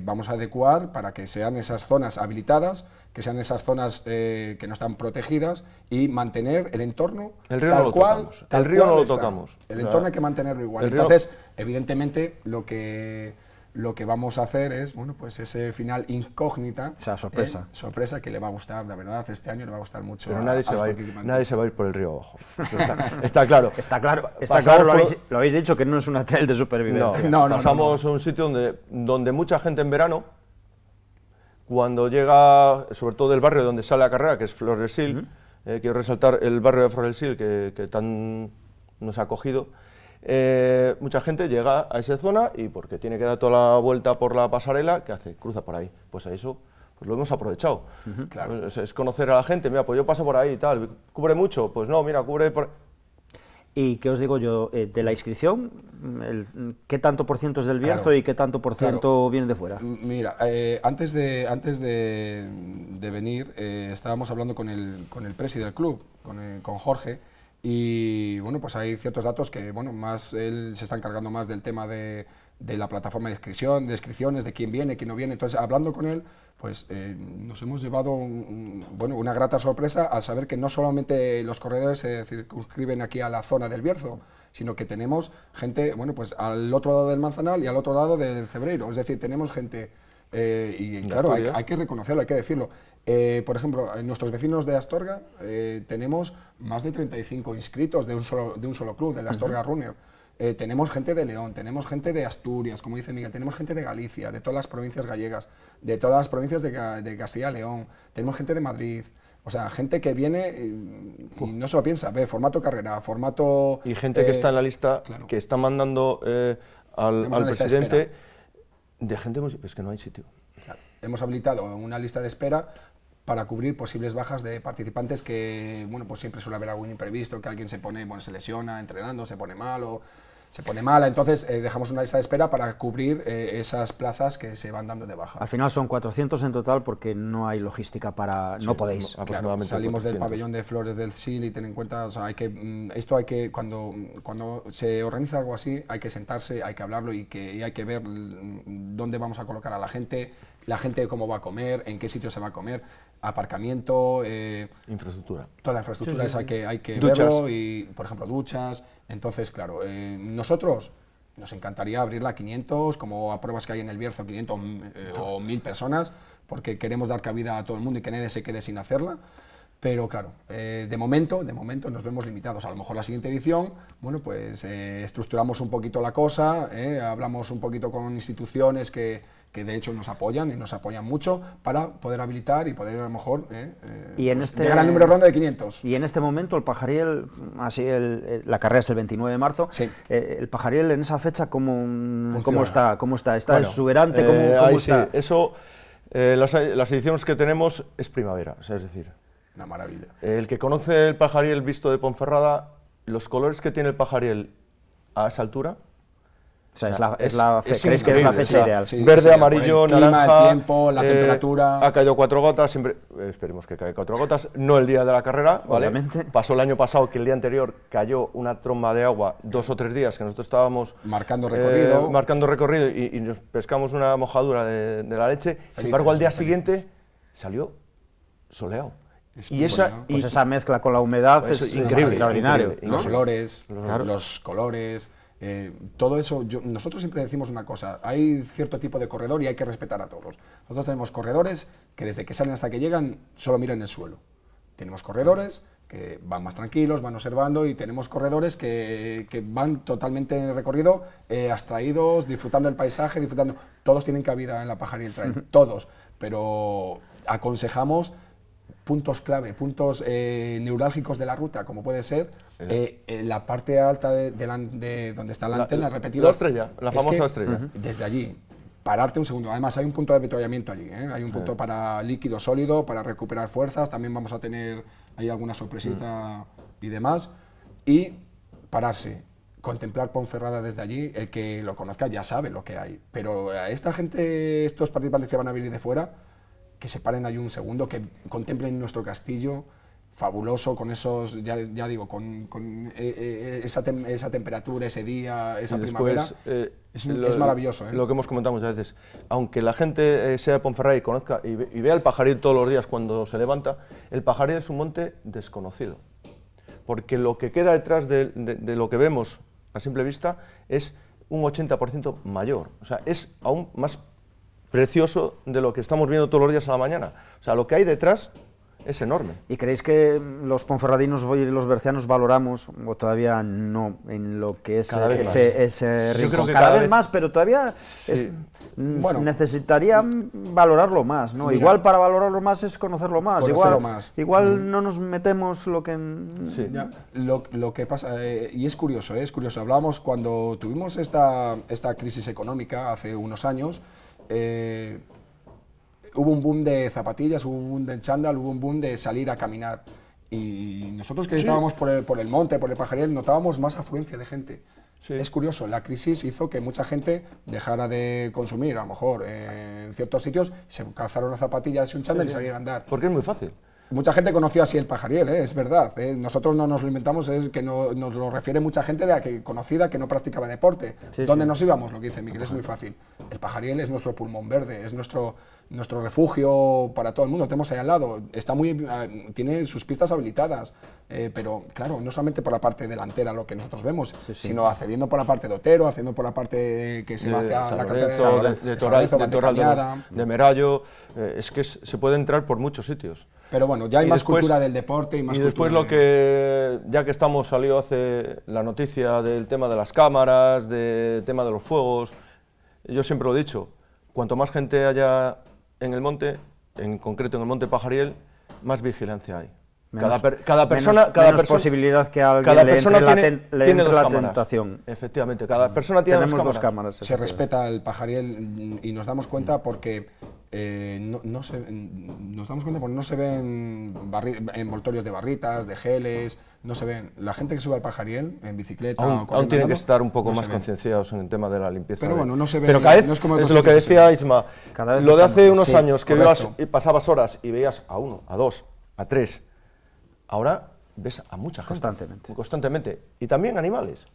vamos a adecuar para que sean esas zonas habilitadas, que sean esas zonas que no están protegidas y mantener el entorno tal cual. Tal el río no lo tocamos. El entorno hay que mantenerlo igual. Entonces, evidentemente, lo que lo que vamos a hacer es, bueno, pues ese final incógnita. O sea, sorpresa. ¿eh? sorpresa que le va a gustar, la verdad, este año le va a gustar mucho. Pero nadie, se, va a ir, nadie se va a ir por el río abajo. Está, claro. Está claro, está claro lo, habéis, dicho, que no es un hotel de supervivencia. No, no, no Pasamos a un sitio donde, donde mucha gente en verano, cuando llega, sobre todo del barrio donde sale la carrera, que es Floresil, Sil, eh, quiero resaltar el barrio de Floresil Sil, que, que tan nos ha acogido, eh, mucha gente llega a esa zona y porque tiene que dar toda la vuelta por la pasarela, ¿qué hace? Cruza por ahí. Pues a eso pues lo hemos aprovechado. claro. Pues, es, conocer a la gente, mira, pues yo paso por ahí y tal, ¿cubre mucho? Pues no, mira, cubre por... ¿Y qué os digo yo? Eh, de la inscripción, ¿qué tanto por ciento es del Bierzo y qué tanto por ciento viene de fuera? Mira, eh, antes, de, antes de, venir estábamos hablando con el, con presi del club, con, con Jorge, y bueno, pues hay ciertos datos que, bueno, más él se está encargando más del tema de, de la plataforma de inscripción, de inscripciones, de quién viene, quién no viene. Entonces, hablando con él, pues eh, nos hemos llevado bueno, una grata sorpresa al saber que no solamente los corredores se circunscriben aquí a la zona del Bierzo, sino que tenemos gente, bueno, pues al otro lado del Manzanal y al otro lado del Cebreiro. Es decir, tenemos gente eh, y claro, hay, que reconocerlo, hay que decirlo. Eh, por ejemplo, en nuestros vecinos de Astorga eh, tenemos más de 35 inscritos de un solo, de un solo club, del Astorga Runner. tenemos gente de León, tenemos gente de Asturias, como dice Miguel, tenemos gente de Galicia, de todas las provincias gallegas, de todas las provincias de, de Castilla León, tenemos gente de Madrid, o sea, gente que viene y, no se lo piensa, ve formato carrera, formato... Y gente que está en la lista, que está mandando al, al presidente de gente, es que no hay sitio. Hemos habilitado una lista de espera para cubrir posibles bajas de participantes que, bueno, pues siempre suele haber algún imprevisto, que alguien se pone, bueno, se lesiona entrenando, se pone malo se pone mala, entonces eh, dejamos una lista de espera para cubrir eh, esas plazas que se van dando de baja. Al final son 400 en total porque no hay logística para... no podéis. salimos del pabellón de flores del SIL y ten en cuenta, hay que, mm, esto hay que, cuando, mm, cuando se organiza algo así, hay que sentarse, hay que hablarlo y, que, hay que ver mm, dónde vamos a colocar a la gente, la gente cómo va a comer, en qué sitio se va a comer, aparcamiento, eh, infraestructura. Toda la infraestructura esa que hay que verlo y, por ejemplo, duchas, entonces, claro, eh, nosotros nos encantaría abrirla a 500, como a pruebas que hay en el Bierzo, 500 mm, eh, o 1000 personas, porque queremos dar cabida a todo el mundo y que nadie se quede sin hacerla. Pero claro, eh, de momento, de momento nos vemos limitados. A lo mejor la siguiente edición, bueno, pues estructuramos un poquito la cosa, hablamos un poquito con instituciones que, que de hecho nos apoyan y nos apoyan mucho para poder habilitar y poder a lo mejor eh, eh, y en pues, este, llegar al número ronda de 500. Y en este momento el Pajariel, así eh, la carrera es el 29 de marzo, el Pajariel en esa fecha, ¿cómo, cómo está? ¿Cómo está? ¿Está exuberante? ¿Cómo, Sí. Eso, las, las, ediciones que tenemos es primavera, o sea, es decir... Una maravilla. el que conoce el Pajariel visto de Ponferrada, los colores que tiene el Pajariel a esa altura es la, es, que es la fecha ideal? Verde, amarillo, naranja. el tiempo, la eh, temperatura. Ha caído cuatro gotas, siempre, eh, esperemos que caiga cuatro gotas. No el día de la carrera, Obviamente. ¿vale? Pasó el año pasado que el día anterior cayó una tromba de agua dos o tres días que nosotros estábamos. Marcando eh, recorrido. marcando recorrido y, nos pescamos una mojadura de, la leche. Sin embargo, al día siguiente salió soleado. y esa, pues esa mezcla con la humedad pues es, increíble, extraordinario. Los olores, los colores eh, todo eso, nosotros siempre decimos una cosa, hay cierto tipo de corredor y hay que respetar a todos. Nosotros tenemos corredores que desde que salen hasta que llegan solo miran el suelo. Tenemos corredores que van más tranquilos, van observando y tenemos corredores que, van totalmente en recorrido, eh, abstraídos, disfrutando el paisaje, disfrutando. Todos tienen cabida en la pajarita, todos, pero aconsejamos puntos clave, puntos eh, neurálgicos de la ruta, como puede ser eh. Eh, la parte alta de, donde está la, antena, La estrella, la famosa estrella. Desde allí, pararte un segundo. Además, hay un punto de avituallamiento allí. Hay un punto para líquido sólido, para recuperar fuerzas. También vamos a tener ahí alguna sorpresita mm. y demás. Y pararse contemplar Ponferrada desde allí, el que lo conozca ya sabe lo que hay. Pero a esta gente, estos participantes que van a venir de fuera, que se paren ahí un segundo, que contemplen nuestro castillo fabuloso con esos, ya, digo, con, eh, eh, esa, temperatura, ese día, esa primavera. Eh, es, maravilloso. ¿eh? Lo que hemos comentado muchas veces. Aunque la gente sea de Ponferrada y conozca y, vea el pajaril todos los días cuando se levanta, el pajaril es un monte desconocido. Porque lo que queda detrás de lo que vemos a simple vista es un 80% mayor. O sea, es aún más precioso de lo que estamos viendo todos los días a la mañana. O sea, lo que hay detrás es enorme. ¿Y creéis que los ponferradinos y los bercianos valoramos, o todavía no, en lo que es ese, más. Yo creo que cada, vez, más, pero todavía mm, necesitarían valorarlo más, ¿no? igual para valorarlo más es conocerlo más, igual, más. igual no nos metemos lo que... Sí. lo, que pasa, eh, y es curioso, eh, es curioso, hablábamos cuando tuvimos esta, esta crisis económica hace unos años, eh, hubo un boom de zapatillas, hubo un boom de chándal, hubo un boom de salir a caminar. Y nosotros que estábamos por el, monte, por el pajaril, notábamos más afluencia de gente. Es curioso, la crisis hizo que mucha gente dejara de consumir, a lo mejor, eh, en ciertos sitios, se calzaron las zapatillas y un chándal y salieron a andar. Porque es muy fácil mucha gente conoció así el pajariel, ¿eh? es verdad. ¿eh? Nosotros no nos lo inventamos, es que no, nos lo refiere mucha gente de la que conocida que no practicaba deporte. ¿Dónde nos íbamos? Lo que dice Miguel es muy fácil. El pajariel es nuestro pulmón verde, es nuestro nuestro refugio para todo el mundo, tenemos ahí al lado, está muy, ah, tiene sus pistas habilitadas, eh, pero claro, no solamente por la parte delantera lo que nosotros vemos, sino accediendo por la parte de Otero, accediendo por la parte que se va hacia la Lorenzo, de, de, de, Merallo, eh, es que se puede entrar por muchos sitios. Pero bueno, ya hay más cultura del deporte y más después lo que, ya que estamos, salió hace la noticia del tema de las cámaras, del tema de los fuegos, yo siempre lo he dicho, cuanto más gente haya en el monte, en concreto en el monte Pajariel, más vigilancia hay. cada, persona, cada posibilidad que cada tiene, la, tentación. Efectivamente, cada persona tiene dos cámaras. Dos cámaras Se respeta el pajariel y nos damos cuenta porque eh, no, se, nos damos cuenta porque no se ven envoltorios de barritas, de geles, no se ven. La gente que sube al pajariel en bicicleta aún, tienen que estar un poco más concienciados en el tema de la limpieza. Pero bueno, no se ve. Pero cada es, lo que decía ¿eh? Isma, lo de hace unos años que pasabas horas y veías a uno, a dos, a tres, ahora ves a mucha gente. Constantemente. Constantemente. Y también animales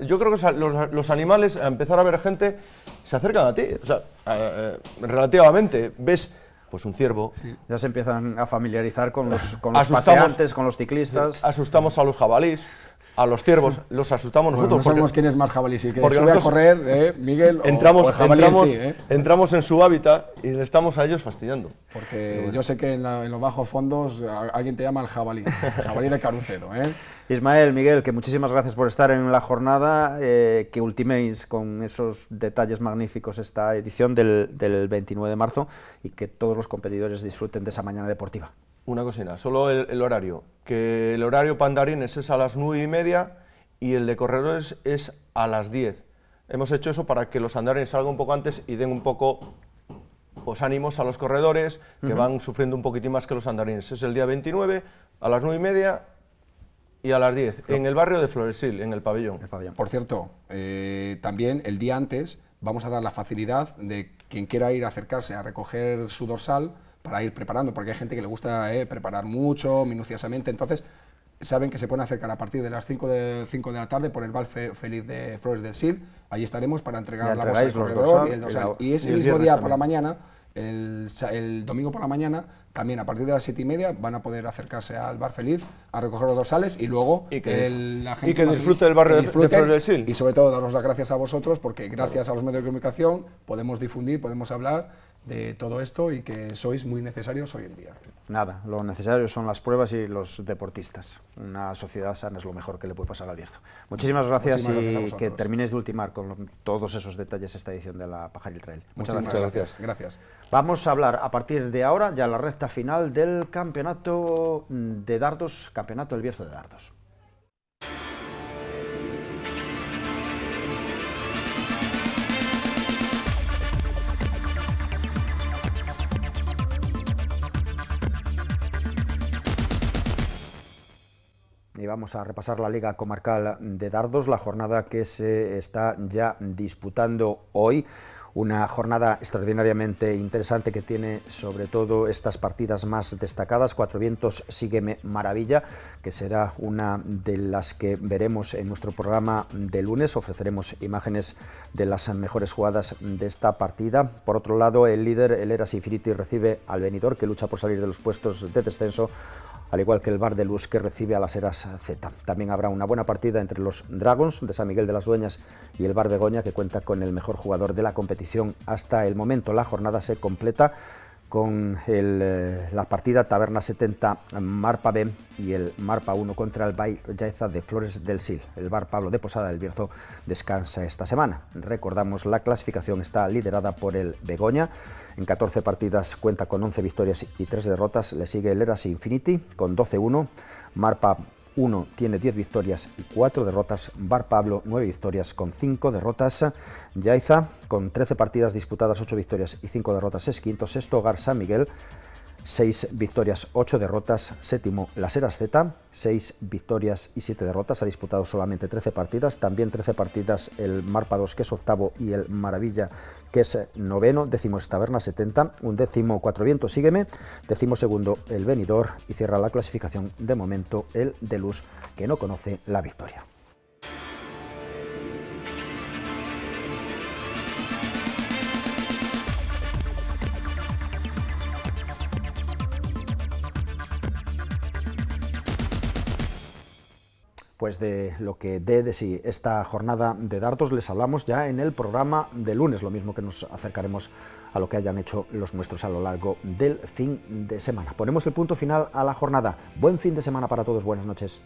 yo creo que los, animales, a empezar a ver gente, se acercan a ti. Eh, relativamente. Ves pues un ciervo. Ya se empiezan a familiarizar con los, con los paseantes, con los ciclistas. Asustamos a los jabalíes a los ciervos los asustamos nosotros. no sabemos quién es más jabalí, si que a correr, eh, Miguel, entramos, entramos, en eh. entramos en su hábitat y le estamos a ellos fastidiando. Porque yo sé que en, los bajos fondos alguien te llama el jabalí, el jabalí de Carucedo. ¿eh? Ismael, Miguel, que muchísimas gracias por estar en la jornada, eh, que ultiméis con esos detalles magníficos esta edición del, del 29 de marzo y que todos los competidores disfruten de esa mañana deportiva. Una cocina, solo el, horario. Que el horario pandarines es a las nueve y media y el de corredores es a las 10. Hemos hecho eso para que los andarines salgan un poco antes y den un poco pues ánimos a los corredores que van sufriendo un poquitín más que los andarines. Es el día 29 a las nueve y media y a las 10 en el barrio de Floresil, en el pabellón. Por cierto, eh, también el día antes vamos a dar la facilidad de quien quiera ir a acercarse a recoger su dorsal para ir preparando, porque hay gente que le gusta eh, preparar mucho, minuciosamente, entonces saben que se pueden acercar a partir de las 5 de, 5 de la tarde por el bar Feliz de Flores del Sil, ahí estaremos para entregar la bolsa corredor y ese mismo día por la mañana, el, domingo por la mañana, también a partir de las 7 y media van a poder acercarse al Bar Feliz a recoger los dorsales y luego y que, la gente y que disfrute del barrio de, de Flores del Sil. Y sobre todo daros las gracias a vosotros porque gracias a los medios de comunicación podemos difundir, podemos hablar de todo esto y que sois muy necesarios hoy en día. Nada, lo necesario son las pruebas y los deportistas. Una sociedad sana es lo mejor que le puede pasar al Bierzo. Muchísimas gracias y que termines de ultimar con todos esos detalles esta edición de la Pajaril Trail. Muchas gracias. gracias. Vamos a hablar a partir de ahora, ya la recta final del campeonato de dardos, campeonato del Bierzo de dardos. y vamos a repasar la Liga Comarcal de Dardos, la jornada que se está ya disputando hoy. Una jornada extraordinariamente interesante que tiene sobre todo estas partidas más destacadas. Cuatro Vientos, Sígueme Maravilla, que será una de las que veremos en nuestro programa de lunes. Ofreceremos imágenes de las mejores jugadas de esta partida. Por otro lado, el líder, el Eras Infinity recibe al venidor que lucha por salir de los puestos de descenso al igual que el Bar de Luz que recibe a las Eras Z. También habrá una buena partida entre los Dragons de San Miguel de las Dueñas y el Bar Begoña que cuenta con el mejor jugador de la competición hasta el momento. La jornada se completa con el, eh, la partida Taberna 70 Marpa B y el Marpa 1 contra el yaiza de Flores del Sil. El bar Pablo de Posada del Bierzo descansa esta semana. Recordamos, la clasificación está liderada por el Begoña. En 14 partidas cuenta con 11 victorias y 3 derrotas. Le sigue el Eras Infinity con 12-1. Marpa 1 tiene 10 victorias y 4 derrotas. Bar Pablo, 9 victorias con 5 derrotas. Yaiza, con 13 partidas disputadas, 8 victorias y 5 derrotas, es quinto. Sexto, Hogar San Miguel, 6 victorias, 8 derrotas. Séptimo, las Heras Z, 6 victorias y 7 derrotas. Ha disputado solamente 13 partidas. También 13 partidas el 2, que es octavo, y el Maravilla, que es noveno. Décimo es Taberna 70. Un décimo, Cuatro Vientos, sígueme. Décimo segundo, el Venidor. Y cierra la clasificación de momento el de luz que no conoce la victoria. pues de lo que dé de sí esta jornada de dardos les hablamos ya en el programa de lunes, lo mismo que nos acercaremos a lo que hayan hecho los nuestros a lo largo del fin de semana. Ponemos el punto final a la jornada. Buen fin de semana para todos, buenas noches.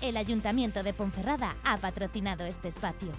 El Ayuntamiento de Ponferrada ha patrocinado este espacio.